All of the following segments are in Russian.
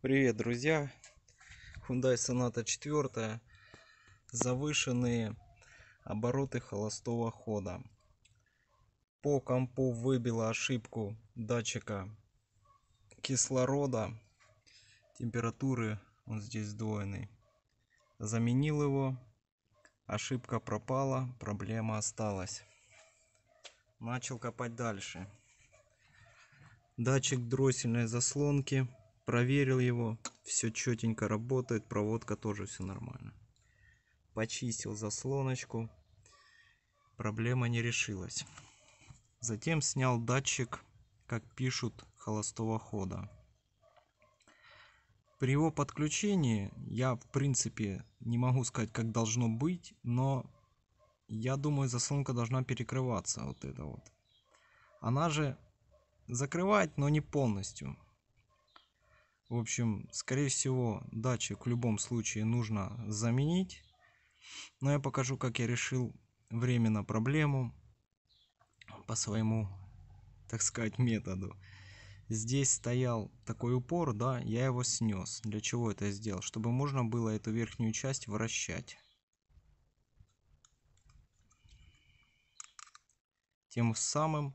Привет, друзья! Hyundai Sonata 4. Завышенные обороты холостого хода. По компу выбила ошибку датчика кислорода. Температуры он здесь сдвоенный. Заменил его. Ошибка пропала, проблема осталась. Начал копать дальше. Датчик дроссельной заслонки проверил его все четенько работает проводка тоже все нормально почистил заслоночку проблема не решилась затем снял датчик как пишут холостого хода при его подключении я в принципе не могу сказать как должно быть но я думаю заслонка должна перекрываться вот это вот она же закрывает но не полностью в общем, скорее всего, датчик в любом случае нужно заменить. Но я покажу, как я решил временно проблему по своему, так сказать, методу. Здесь стоял такой упор, да, я его снес. Для чего это сделал? Чтобы можно было эту верхнюю часть вращать. Тем самым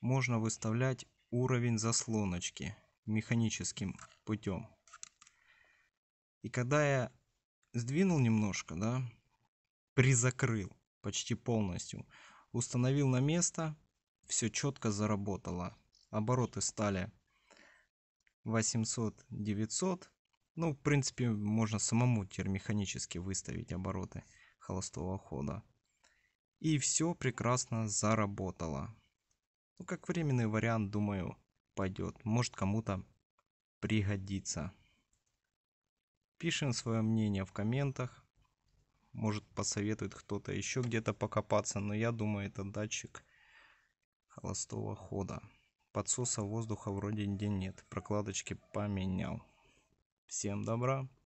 можно выставлять уровень заслоночки механическим путем. И когда я сдвинул немножко, да, призакрыл почти полностью, установил на место, все четко заработало. Обороты стали 800, 900. Ну, в принципе, можно самому теперь механически выставить обороты холостого хода. И все прекрасно заработало. Ну, как временный вариант, думаю, пойдет. Может кому-то пригодится. Пишем свое мнение в комментах. Может посоветует кто-то еще где-то покопаться. Но я думаю это датчик холостого хода. Подсоса воздуха вроде где нет. Прокладочки поменял. Всем добра.